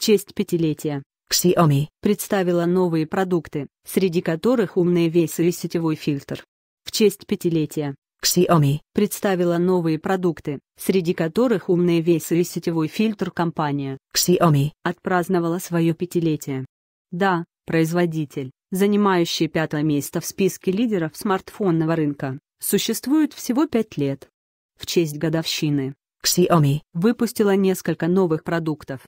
честь пятилетия. Xiaomi представила новые продукты, среди которых умные весы и сетевой фильтр. В честь пятилетия Xiaomi представила новые продукты, среди которых умные весы и сетевой фильтр компания Xiaomi отпраздновала свое пятилетие. Да, производитель, занимающий пятое место в списке лидеров смартфонного рынка, существует всего пять лет. В честь годовщины Xiaomi выпустила несколько новых продуктов,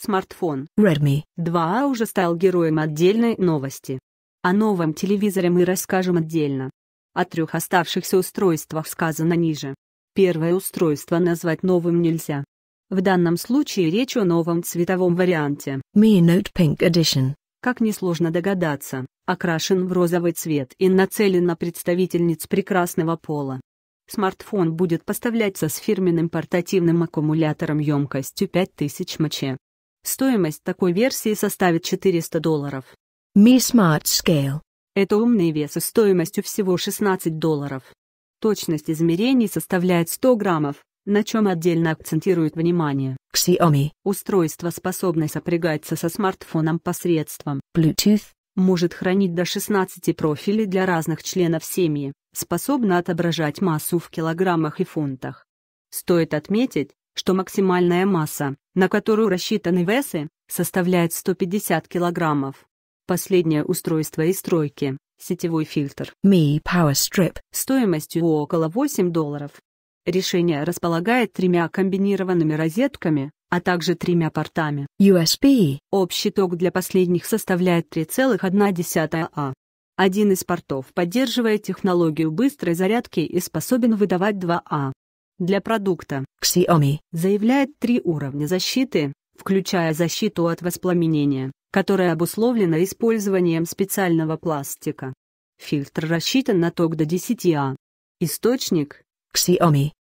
Смартфон Redmi 2 a а уже стал героем отдельной новости. О новом телевизоре мы расскажем отдельно. О трех оставшихся устройствах сказано ниже. Первое устройство назвать новым нельзя. В данном случае речь о новом цветовом варианте. Mi Note Pink Edition. Как несложно догадаться, окрашен в розовый цвет и нацелен на представительниц прекрасного пола. Смартфон будет поставляться с фирменным портативным аккумулятором емкостью 5000 мАч. Стоимость такой версии составит 400 долларов. Mi Smart Scale. Это умный вес стоимостью всего 16 долларов. Точность измерений составляет 100 граммов, на чем отдельно акцентирует внимание. Xiaomi. Устройство, способно сопрягаться со смартфоном посредством Bluetooth, может хранить до 16 профилей для разных членов семьи, способно отображать массу в килограммах и фунтах. Стоит отметить, что максимальная масса, на которую рассчитаны весы, составляет 150 килограммов. Последнее устройство из стройки – сетевой фильтр Mi Power Strip стоимостью около 8 долларов. Решение располагает тремя комбинированными розетками, а также тремя портами USB. Общий ток для последних составляет 3,1 А. Один из портов поддерживает технологию быстрой зарядки и способен выдавать 2 А для продукта. Xiaomi заявляет три уровня защиты, включая защиту от воспламенения, которая обусловлена использованием специального пластика. Фильтр рассчитан на ток до 10 А. Источник Xiaomi